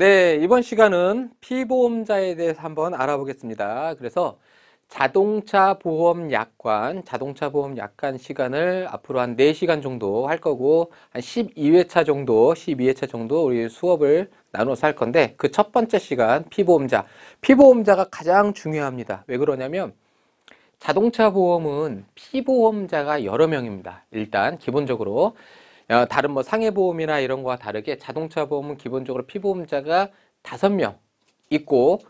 네, 이번 시간은 피보험자에 대해서 한번 알아보겠습니다. 그래서 자동차 보험 약관, 자동차 보험 약관 시간을 앞으로 한 4시간 정도 할 거고 한 12회차 정도, 12회차 정도 우리 수업을 나눠서 할 건데 그 첫 번째 시간 피보험자, 피보험자가 가장 중요합니다. 왜 그러냐면 자동차 보험은 피보험자가 여러 명입니다. 일단 기본적으로 어, 다른 뭐 상해보험이나 이런 거와 다르게 자동차 보험은 기본적으로 피보험자가 5명 있고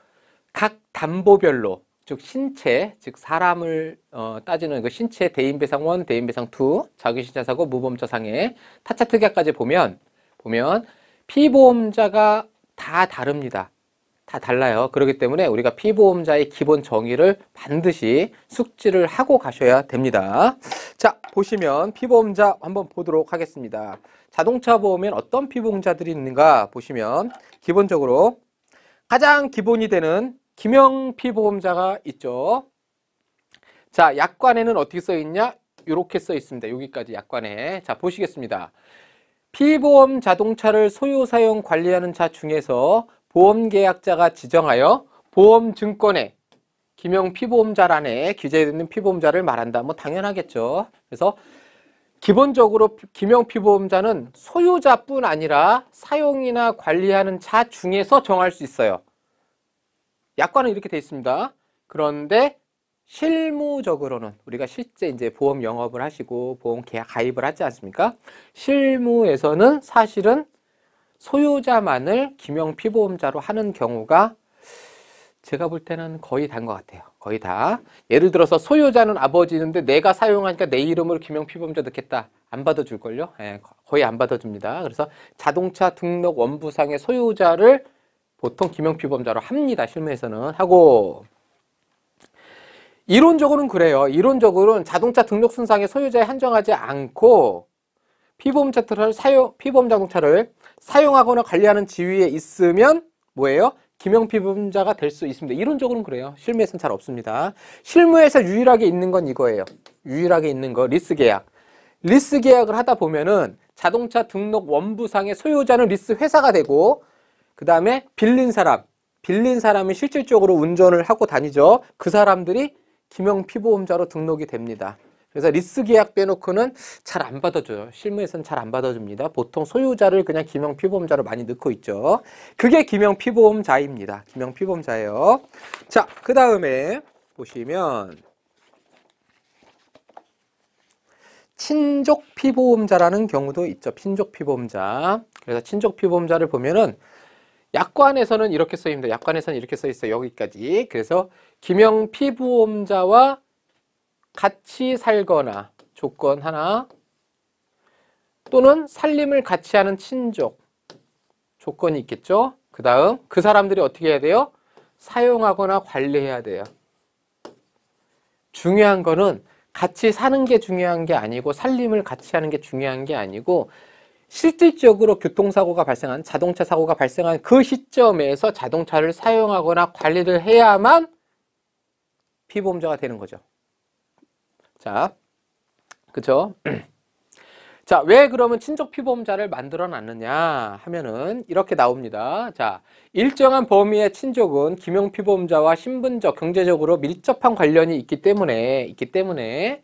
각 담보별로 즉 신체 즉 사람을 어, 따지는 그 신체 대인배상원 대인배상 투 자기신체 사고 무보험자 상해 타차 특약까지 보면 보면 피보험자가 다 다릅니다. 다 달라요. 그렇기 때문에 우리가 피보험자의 기본 정의를 반드시 숙지를 하고 가셔야 됩니다. 자, 보시면 피보험자 한번 보도록 하겠습니다. 자동차 보험엔 어떤 피보험자들이 있는가 보시면 기본적으로 가장 기본이 되는 기명 피보험자가 있죠. 자, 약관에는 어떻게 써 있냐? 이렇게 써 있습니다. 여기까지 약관에. 자, 보시겠습니다. 피보험 자동차를 소유 사용 관리하는 자 중에서 보험계약자가 지정하여 보험증권에 기명 피보험자란에 기재되는 피보험자를 말한다. 뭐 당연하겠죠. 그래서 기본적으로 기명 피보험자는 소유자뿐 아니라 사용이나 관리하는 자 중에서 정할 수 있어요. 약관은 이렇게 돼 있습니다. 그런데 실무적으로는 우리가 실제 이제 보험 영업을 하시고 보험 계약 가입을 하지 않습니까? 실무에서는 사실은 소유자만을 기명 피보험자로 하는 경우가 제가 볼 때는 거의 다인 것 같아요. 거의 다. 예를 들어서 소유자는 아버지인데 내가 사용하니까 내 이름으로 김영 피보험자 넣겠다. 안 받아줄걸요? 예, 거의 안 받아줍니다. 그래서 자동차 등록 원부상의 소유자를 보통 기명 피보험자로 합니다. 실무에서는 하고 이론적으로는 그래요. 이론적으로는 자동차 등록 순상의 소유자에 한정하지 않고 피보험 차트를 사용 피보험 자동차를 사용하거나 관리하는 지위에 있으면 뭐예요? 기명피보험자가 될 수 있습니다. 이론적으로는 그래요. 실무에서는 잘 없습니다. 실무에서 유일하게 있는 건 이거예요. 유일하게 있는 거 리스 계약. 리스 계약을 하다 보면은 자동차 등록 원부상의 소유자는 리스 회사가 되고 그 다음에 빌린 사람, 빌린 사람이 실질적으로 운전을 하고 다니죠. 그 사람들이 김영피보험자로 등록이 됩니다. 그래서 리스 계약 빼놓고는 잘 안 받아줘요. 실무에서는 잘 안 받아줍니다. 보통 소유자를 그냥 기명 피보험자로 많이 넣고 있죠. 그게 기명 피보험자입니다. 기명 피보험자예요. 자, 그 다음에 보시면 친족 피보험자라는 경우도 있죠. 친족 피보험자. 그래서 친족 피보험자를 보면은 약관에서는 이렇게 써있니다 약관에서는 이렇게 써 있어요. 여기까지. 그래서 기명 피보험자와 같이 살거나 조건 하나 또는 살림을 같이 하는 친족 조건이 있겠죠. 그 다음 그 사람들이 어떻게 해야 돼요? 사용하거나 관리해야 돼요. 중요한 거는 같이 사는 게 중요한 게 아니고 살림을 같이 하는 게 중요한 게 아니고 실질적으로 교통사고가 발생한 자동차 사고가 발생한 그 시점에서 자동차를 사용하거나 관리를 해야만 피보험자가 되는 거죠. 자, 그쵸? 자, 왜 그러면 친족 피보험자를 만들어 놨느냐 하면은 이렇게 나옵니다. 자, 일정한 범위의 친족은 김용 피보험자와 신분적, 경제적으로 밀접한 관련이 있기 때문에, 있기 때문에,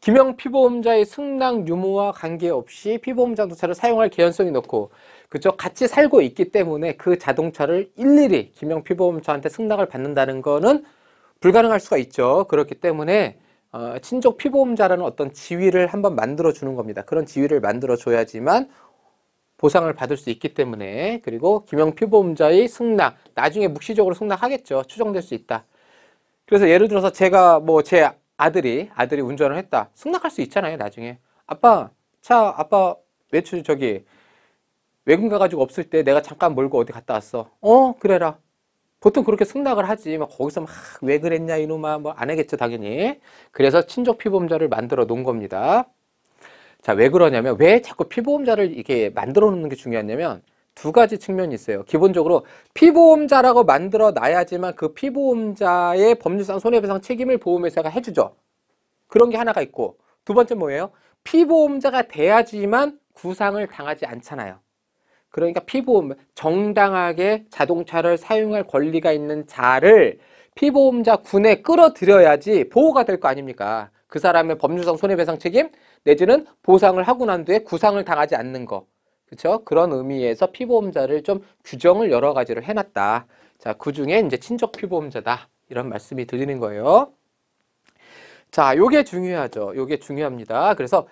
김영 피보험자의 승낙 유무와 관계없이 피보험자 자동차를 사용할 개연성이 높고 그저 같이 살고 있기 때문에 그 자동차를 일일이 김영 피보험자한테 승낙을 받는다는 것은 불가능할 수가 있죠. 그렇기 때문에 어, 친족 피보험자라는 어떤 지위를 한번 만들어 주는 겁니다. 그런 지위를 만들어 줘야지만 보상을 받을 수 있기 때문에 그리고 김영 피보험자의 승낙 나중에 묵시적으로 승낙하겠죠. 추정될 수 있다. 그래서 예를 들어서 제가 뭐 제 아들이 아들이 운전을 했다. 승낙할 수 있잖아요. 나중에 아빠 차 아빠 외출 저기 외근 가가지고 없을 때 내가 잠깐 몰고 어디 갔다 왔어. 어 그래라. 보통 그렇게 승낙을 하지 막 거기서 막 왜 그랬냐 이놈아 뭐 안 하겠죠 당연히 그래서 친족 피보험자를 만들어 놓은 겁니다 자왜 그러냐면 왜 자꾸 피보험자를 이게 렇 만들어 놓는 게 중요하냐면 두 가지 측면이 있어요 기본적으로 피보험자라고 만들어 놔야지만 그 피보험자의 법률상 손해배상 책임을 보험회사가 해주죠 그런 게 하나가 있고 두 번째 뭐예요 피보험자가 돼야지만 구상을 당하지 않잖아요 그러니까 피보험 음, 정당하게 자동차를 사용할 권리가 있는 자를 피보험자 군에 끌어들여야지 보호가 될 거 아닙니까? 그 사람의 법률상 손해배상 책임 내지는 보상을 하고 난 뒤에 구상을 당하지 않는 거. 그렇죠? 그런 의미에서 피보험자를 좀 규정을 여러 가지를 해놨다. 자, 그 중에 이제 친족 피보험자다. 이런 말씀이 드리는 거예요. 자, 요게 중요하죠. 요게 중요합니다. 그래서